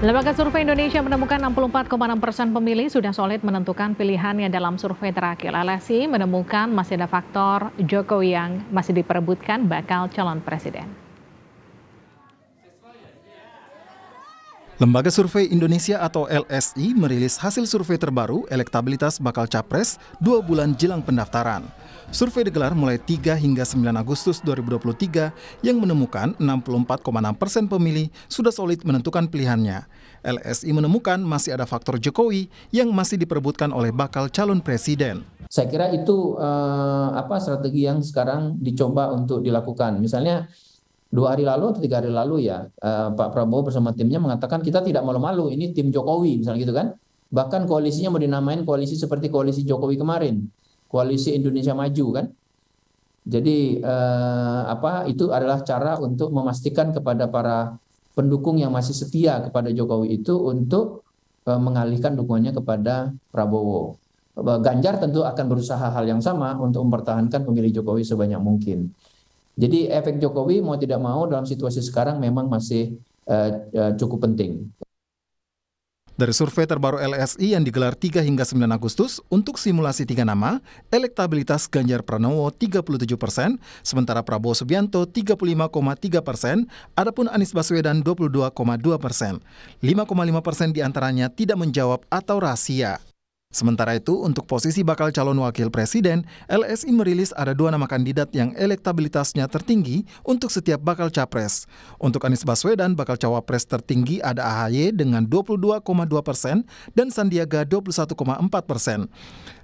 Lembaga Survei Indonesia menemukan 64,6 persen pemilih sudah solid menentukan pilihannya dalam survei terakhir. LSI menemukan masih ada faktor Jokowi yang masih diperebutkan bakal calon presiden. Lembaga Survei Indonesia atau LSI merilis hasil survei terbaru elektabilitas bakal capres dua bulan jelang pendaftaran. Survei digelar mulai 3 hingga 9 Agustus 2023 yang menemukan 64,6 persen pemilih sudah solid menentukan pilihannya. LSI menemukan masih ada faktor Jokowi yang masih diperebutkan oleh bakal calon presiden. Saya kira itu eh, apa strategi yang sekarang dicoba untuk dilakukan. Misalnya dua hari lalu atau tiga hari lalu ya eh, Pak Prabowo bersama timnya mengatakan kita tidak malu-malu ini tim Jokowi misalnya gitu kan. Bahkan koalisinya mau dinamain koalisi seperti koalisi Jokowi kemarin koalisi Indonesia Maju kan. Jadi eh, apa itu adalah cara untuk memastikan kepada para pendukung yang masih setia kepada Jokowi itu untuk eh, mengalihkan dukungannya kepada Prabowo. Eh, Ganjar tentu akan berusaha hal yang sama untuk mempertahankan pemilih Jokowi sebanyak mungkin. Jadi efek Jokowi mau tidak mau dalam situasi sekarang memang masih eh, eh cukup penting. Dari survei terbaru LSI yang digelar 3 hingga 9 Agustus, untuk simulasi tiga nama, elektabilitas Ganjar Pranowo 37 persen, sementara Prabowo Subianto 35,3 persen, adapun Anies Baswedan 22,2 persen. 5,5 persen diantaranya tidak menjawab atau rahasia. Sementara itu, untuk posisi bakal calon wakil presiden, LSI merilis ada dua nama kandidat yang elektabilitasnya tertinggi untuk setiap bakal capres. Untuk Anies Baswedan, bakal cawapres tertinggi ada AHY dengan 22,2 persen dan Sandiaga 21,4 persen.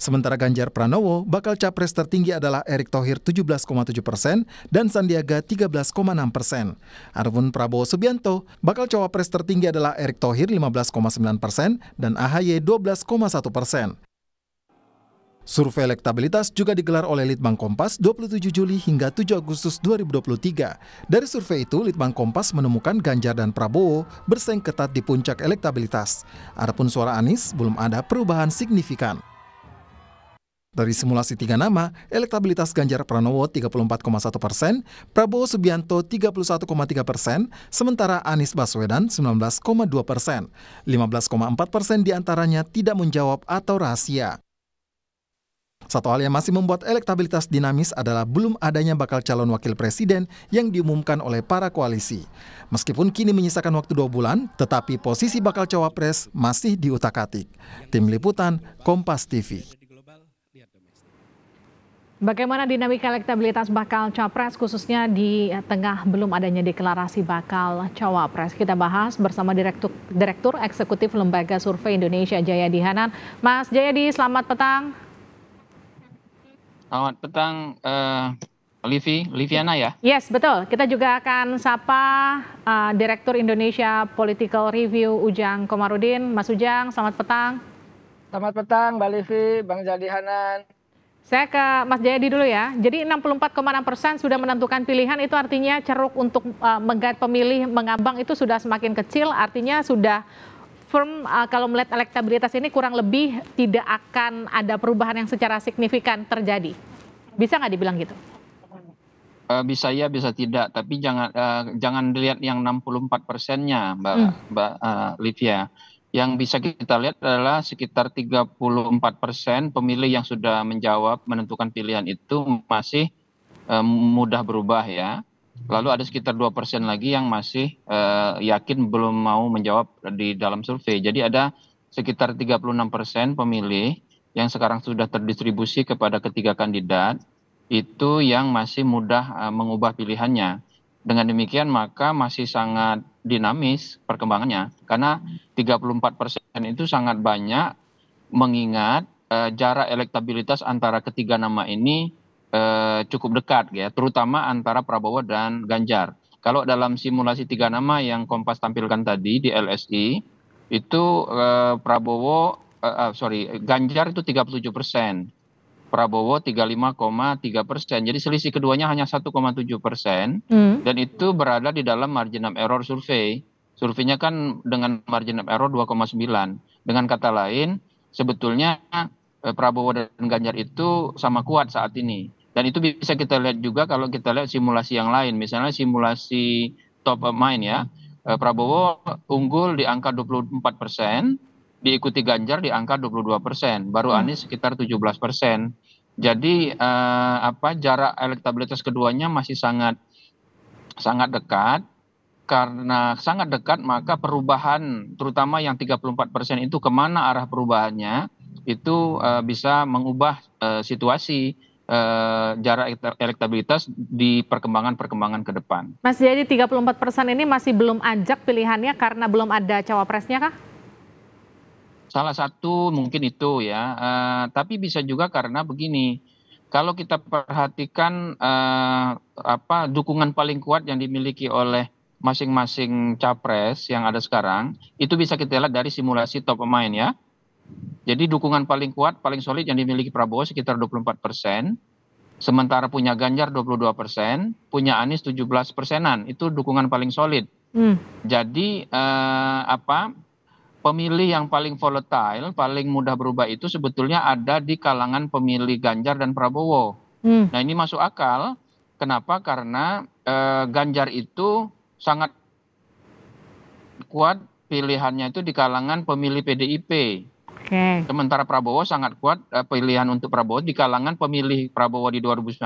Sementara Ganjar Pranowo, bakal capres tertinggi adalah Erick Thohir 17,7 persen dan Sandiaga 13,6 persen. Adapun Prabowo Subianto, bakal cawapres tertinggi adalah Erick Thohir 15,9 persen dan AHY 12,1 persen persen. Survei elektabilitas juga digelar oleh Litbang Kompas 27 Juli hingga 7 Agustus 2023. Dari survei itu, Litbang Kompas menemukan Ganjar dan Prabowo bersaing ketat di puncak elektabilitas. Adapun suara Anies belum ada perubahan signifikan. Dari simulasi tiga nama, elektabilitas Ganjar Pranowo 34,1 persen, Prabowo Subianto 31,3 persen, sementara Anies Baswedan 19,2 persen. 15,4 persen diantaranya tidak menjawab atau rahasia. Satu hal yang masih membuat elektabilitas dinamis adalah belum adanya bakal calon wakil presiden yang diumumkan oleh para koalisi. Meskipun kini menyisakan waktu dua bulan, tetapi posisi bakal cawapres masih diutak-atik. Tim Liputan, Kompas TV. Bagaimana dinamika elektabilitas bakal capres khususnya di tengah belum adanya deklarasi bakal cawapres? Kita bahas bersama Direktur, Direktur Eksekutif Lembaga Survei Indonesia Jaya Dihanan, Mas Jayadi, selamat petang. Selamat petang, uh, Livi, Liviana ya? Yes, betul. Kita juga akan sapa uh, Direktur Indonesia Political Review Ujang Komarudin. Mas Ujang, selamat petang. Selamat petang, Mbak Livi, Bang Jadi Hanan. Saya ke Mas Jayadi dulu ya. Jadi 64,6 persen sudah menentukan pilihan itu artinya ceruk untuk uh, eh, menggait pemilih mengambang itu sudah semakin kecil. Artinya sudah firm uh, kalau melihat elektabilitas ini kurang lebih tidak akan ada perubahan yang secara signifikan terjadi. Bisa nggak dibilang gitu? Eh, bisa ya, bisa tidak. Tapi jangan uh, jangan dilihat yang 64 persennya, Mbak, hmm. Mbak uh, Livia yang bisa kita lihat adalah sekitar 34 persen pemilih yang sudah menjawab menentukan pilihan itu masih e, mudah berubah ya. Lalu ada sekitar dua persen lagi yang masih e, yakin belum mau menjawab di dalam survei. Jadi ada sekitar 36 persen pemilih yang sekarang sudah terdistribusi kepada ketiga kandidat itu yang masih mudah e, mengubah pilihannya. Dengan demikian maka masih sangat dinamis perkembangannya karena 34 persen itu sangat banyak mengingat uh, jarak elektabilitas antara ketiga nama ini uh, cukup dekat ya terutama antara Prabowo dan Ganjar. Kalau dalam simulasi tiga nama yang Kompas tampilkan tadi di LSI itu uh, Prabowo uh, sorry Ganjar itu 37 persen, Prabowo 35,3 persen. Jadi selisih keduanya hanya 1,7 persen hmm. dan itu berada di dalam margin of error survei. Surveinya kan dengan margin of error 2,9. Dengan kata lain, sebetulnya eh, Prabowo dan Ganjar itu sama kuat saat ini. Dan itu bisa kita lihat juga kalau kita lihat simulasi yang lain, misalnya simulasi top of mind ya. Eh, Prabowo unggul di angka 24 persen, diikuti Ganjar di angka 22 persen, baru hmm. Anies sekitar 17 persen. Jadi eh, apa jarak elektabilitas keduanya masih sangat sangat dekat karena sangat dekat maka perubahan terutama yang 34 persen itu kemana arah perubahannya itu uh, bisa mengubah uh, situasi uh, jarak elektabilitas di perkembangan-perkembangan ke depan. Mas jadi 34 persen ini masih belum ajak pilihannya karena belum ada cawapresnya kah? Salah satu mungkin itu ya, uh, tapi bisa juga karena begini, kalau kita perhatikan uh, apa dukungan paling kuat yang dimiliki oleh masing-masing capres yang ada sekarang, itu bisa kita lihat dari simulasi top pemain ya. Jadi dukungan paling kuat, paling solid yang dimiliki Prabowo sekitar 24 persen, sementara punya Ganjar 22 persen, punya Anies 17 persenan, itu dukungan paling solid. Hmm. Jadi uh, apa pemilih yang paling volatile, paling mudah berubah itu sebetulnya ada di kalangan pemilih Ganjar dan Prabowo. Hmm. Nah ini masuk akal. Kenapa? Karena e, Ganjar itu sangat kuat pilihannya itu di kalangan pemilih PDIP. Okay. Sementara Prabowo sangat kuat e, pilihan untuk Prabowo di kalangan pemilih Prabowo di 2019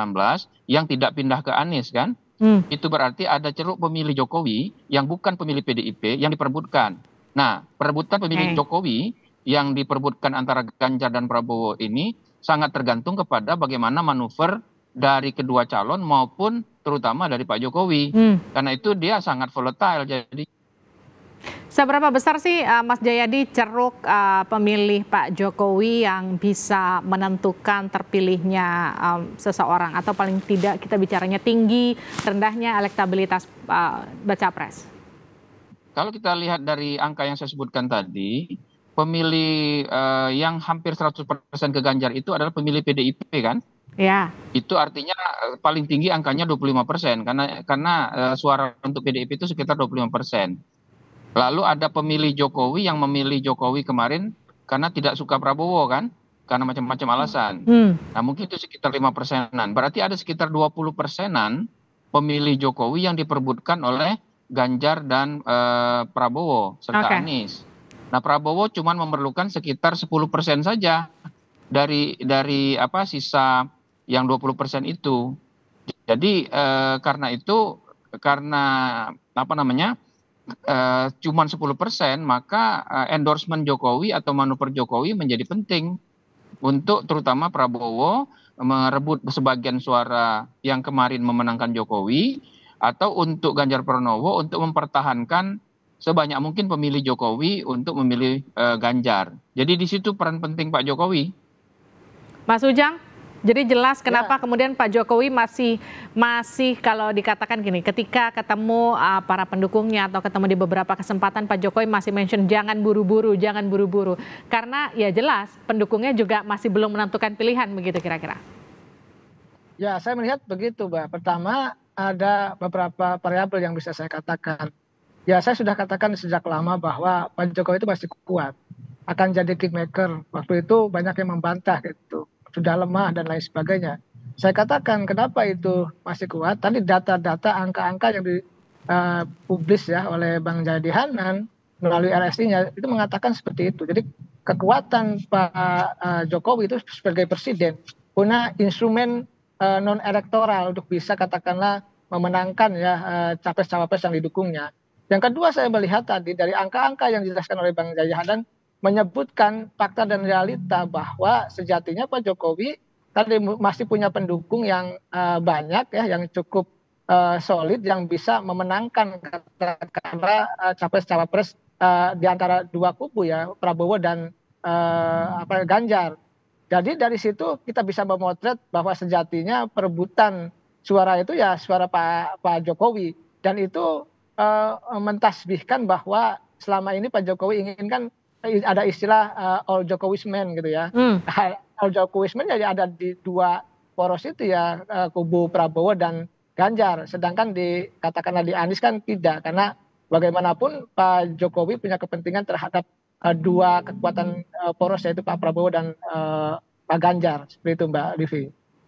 yang tidak pindah ke Anies kan. Hmm. Itu berarti ada ceruk pemilih Jokowi yang bukan pemilih PDIP yang diperbutkan nah perebutan pemilih jokowi yang diperbutkan antara ganjar dan prabowo ini sangat tergantung kepada bagaimana manuver dari kedua calon maupun terutama dari Pak Jokowi hmm. karena itu dia sangat volatile jadi Seberapa besar sih uh, Mas Jayadi ceruk uh, pemilih Pak Jokowi yang bisa menentukan terpilihnya um, seseorang atau paling tidak kita bicaranya tinggi rendahnya elektabilitas uh, baca pres? kalau kita lihat dari angka yang saya sebutkan tadi, pemilih uh, yang hampir 100% ke Ganjar itu adalah pemilih PDIP kan? Iya. Itu artinya eh, paling tinggi angkanya 25% karena karena uh, suara untuk PDIP itu sekitar 25%. Lalu ada pemilih Jokowi yang memilih Jokowi kemarin karena tidak suka Prabowo kan? Karena macam-macam alasan. Hmm. Nah, mungkin itu sekitar 5 persenan. Berarti ada sekitar 20 persenan pemilih Jokowi yang diperbutkan oleh Ganjar dan uh, Prabowo serta okay. Anies. Nah Prabowo cuma memerlukan sekitar 10 persen saja dari dari apa sisa yang 20 persen itu. Jadi uh, karena itu karena apa namanya Uh, cuma 10 persen maka uh, endorsement Jokowi atau manuver Jokowi menjadi penting untuk terutama Prabowo merebut sebagian suara yang kemarin memenangkan Jokowi atau untuk ganjar pranowo untuk mempertahankan sebanyak mungkin pemilih jokowi untuk memilih eh, ganjar jadi di situ peran penting pak jokowi mas ujang jadi jelas kenapa ya. kemudian Pak Jokowi masih masih kalau dikatakan gini, ketika ketemu uh, para pendukungnya atau ketemu di beberapa kesempatan Pak Jokowi masih mention jangan buru-buru, jangan buru-buru. Karena ya jelas pendukungnya juga masih belum menentukan pilihan begitu kira-kira. Ya, saya melihat begitu, Mbak. Pertama, ada beberapa variabel yang bisa saya katakan. Ya, saya sudah katakan sejak lama bahwa Pak Jokowi itu masih kuat, akan jadi kingmaker. Waktu itu banyak yang membantah gitu, sudah lemah dan lain sebagainya. Saya katakan kenapa itu masih kuat? Tadi data-data, angka-angka yang dipublis eh, ya oleh Bang Jadi Hanan melalui RSI-nya itu mengatakan seperti itu. Jadi kekuatan Pak eh, Jokowi itu sebagai presiden punya instrumen uh, eh, non elektoral untuk bisa katakanlah memenangkan ya eh, capres-cawapres yang didukungnya. Yang kedua saya melihat tadi dari angka-angka yang dijelaskan oleh Bang dan menyebutkan fakta dan realita bahwa sejatinya Pak Jokowi tadi masih punya pendukung yang uh, banyak ya yang cukup uh, solid yang bisa memenangkan karena uh, capres-cawapres uh, di antara dua kubu ya Prabowo dan uh, apa Ganjar. Jadi dari situ kita bisa memotret bahwa sejatinya perebutan suara itu ya suara Pak Pak Jokowi dan itu uh, mentasbihkan bahwa selama ini Pak Jokowi inginkan ada istilah uh, all Jokowismen gitu ya. Hmm. All Jokowismen jadi ada di dua poros itu ya uh, kubu Prabowo dan Ganjar. Sedangkan dikatakanlah di Anies kan tidak karena bagaimanapun Pak Jokowi punya kepentingan terhadap Eh, dua kekuatan uh, poros yaitu Pak Prabowo dan uh, Pak Ganjar seperti itu Mbak Livi.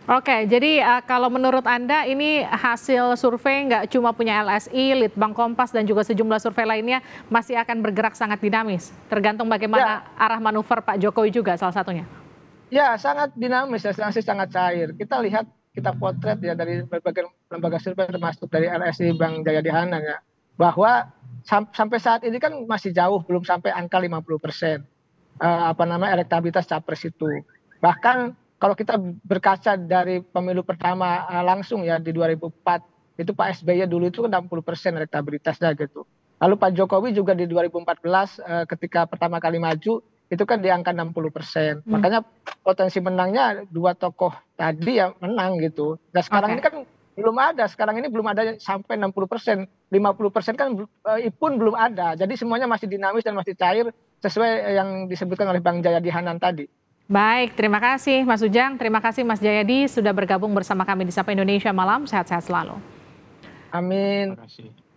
Oke, jadi uh, kalau menurut Anda ini hasil survei nggak cuma punya LSI, Litbang Kompas dan juga sejumlah survei lainnya masih akan bergerak sangat dinamis, tergantung bagaimana ya. arah manuver Pak Jokowi juga salah satunya. Ya, sangat dinamis, ya, masih sangat cair. Kita lihat, kita potret ya dari berbagai lembaga survei termasuk dari LSI Bang Jaya Dihanan ya, bahwa sam sampai saat ini kan masih jauh belum sampai angka 50 persen uh, apa namanya elektabilitas capres itu. Bahkan kalau kita berkaca dari pemilu pertama uh, langsung ya di 2004 itu Pak SBY dulu itu 60 kan persen elektabilitasnya gitu. Lalu Pak Jokowi juga di 2014 uh, eh, ketika pertama kali maju itu kan di angka 60 persen. Hmm. Makanya potensi menangnya dua tokoh tadi ya menang gitu. Nah sekarang okay. ini kan belum ada sekarang ini belum ada sampai 60 persen 50 persen kan e, eh, pun belum ada jadi semuanya masih dinamis dan masih cair sesuai eh, yang disebutkan oleh Bang Jayadi Hanan tadi baik terima kasih Mas Ujang terima kasih Mas Jayadi sudah bergabung bersama kami di Sapa Indonesia malam sehat-sehat selalu amin terima kasih.